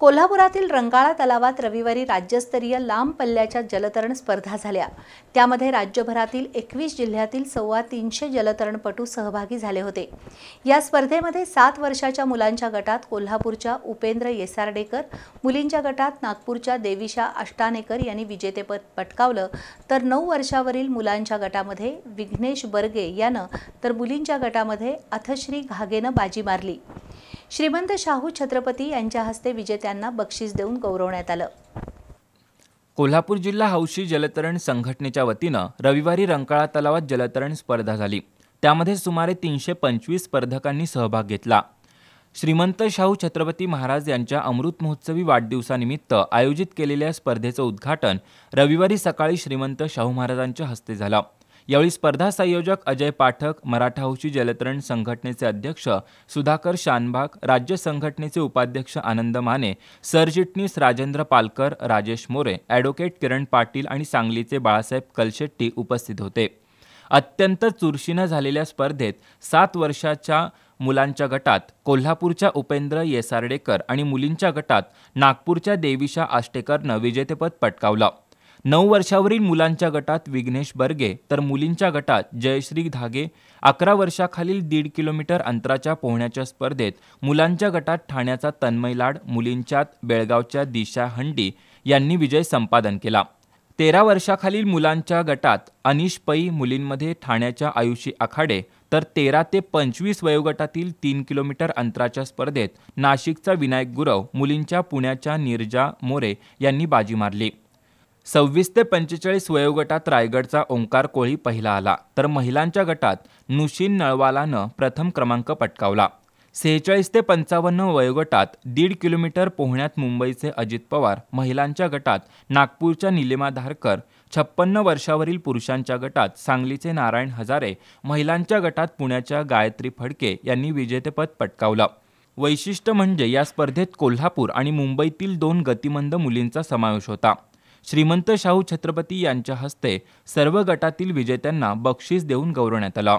कोल्हापुरातील रंगाळा तलावात रविवारी राज्यस्तरीय लांब पल्ल्याच्या जलतरण स्पर्धा झाल्या त्यामध्ये राज्यभरातील एकवीस जिल्ह्यातील सव्वा तीनशे जलतरणपटू सहभागी झाले होते या स्पर्धेमध्ये सात वर्षाच्या मुलांच्या गटात कोल्हापूरच्या उपेंद्र येसार्डेकर मुलींच्या गटात नागपूरच्या देविशा अष्टानेकर यांनी विजेतेपद पटकावलं तर नऊ वर्षावरील मुलांच्या गटामध्ये विघ्नेश बर्गे यानं तर मुलींच्या गटामध्ये अथश्री घागेनं बाजी मारली श्रीमंत शाहू छत्रपती यांच्या हस्ते विजेत्यांना बक्षीस देऊन गौरवण्यात आलं कोल्हापूर जिल्हा हौशी जलतरण संघटनेच्या वतीनं रविवारी रंकाळा तलावात जलतरण स्पर्धा झाली त्यामध्ये सुमारे तीनशे पंचवीस स्पर्धकांनी सहभाग घेतला श्रीमंत शाहू छत्रपती महाराज यांच्या अमृत महोत्सवी वाढदिवसानिमित्त आयोजित केलेल्या स्पर्धेचं उद्घाटन रविवारी सकाळी श्रीमंत शाहू महाराजांच्या हस्ते झालं यावेळी स्पर्धा संयोजक अजय पाठक मराठा हौशी जलतरण संघटनेचे अध्यक्ष सुधाकर शानबाग राज्य संघटनेचे उपाध्यक्ष आनंद माने सरचिटणीस राजेंद्र पालकर राजेश मोरे ॲडव्होकेट किरण पाटील आणि सांगलीचे बाळासाहेब कलशेट्टी उपस्थित होते अत्यंत चुरशीनं झालेल्या स्पर्धेत सात वर्षाच्या मुलांच्या गटात कोल्हापूरच्या उपेंद्र येसारडेकर आणि मुलींच्या गटात नागपूरच्या देविशा आष्टेकरनं विजेतेपद पटकावलं नऊ वर्षावरील मुलांच्या गटात विघ्नेश बर्गे तर मुलींच्या गटात जयश्री धागे अकरा वर्षाखालील दीड किलोमीटर अंतराच्या पोहण्याच्या स्पर्धेत मुलांच्या गटात ठाण्याचा तन्मय लाड मुलींच्यात बेळगावच्या दिशा हंडी यांनी विजय संपादन केला तेरा वर्षाखालील मुलांच्या गटात अनिश पै मुलींमध्ये ठाण्याच्या आयुषी आखाडे तर तेरा ते पंचवीस वयोगटातील तीन किलोमीटर अंतराच्या स्पर्धेत नाशिकचा विनायक गुरव मुलींच्या पुण्याच्या निर्जा मोरे यांनी बाजी मारली सव्वीस ते पंचेचाळीस वयोगटात रायगडचा ओंकार कोळी पहिला आला तर महिलांच्या गटात नुशीन नळवालानं प्रथम क्रमांक पटकावला सेहेचाळीस ते पंचावन्न वयोगटात दीड किलोमीटर पोहण्यात मुंबईचे अजित पवार महिलांच्या गटात नागपूरच्या निलिमा धारकर छप्पन्न वर्षावरील पुरुषांच्या गटात सांगलीचे नारायण हजारे महिलांच्या गटात पुण्याच्या गायत्री फडके यांनी विजेतेपद पटकावलं वैशिष्ट्य म्हणजे या स्पर्धेत कोल्हापूर आणि मुंबईतील दोन गतिमंद मुलींचा समावेश होता श्रीमंत शाहू छत्रपती यांच्या हस्ते सर्व गटातील विजेत्यांना बक्षीस देऊन गौरवण्यात आला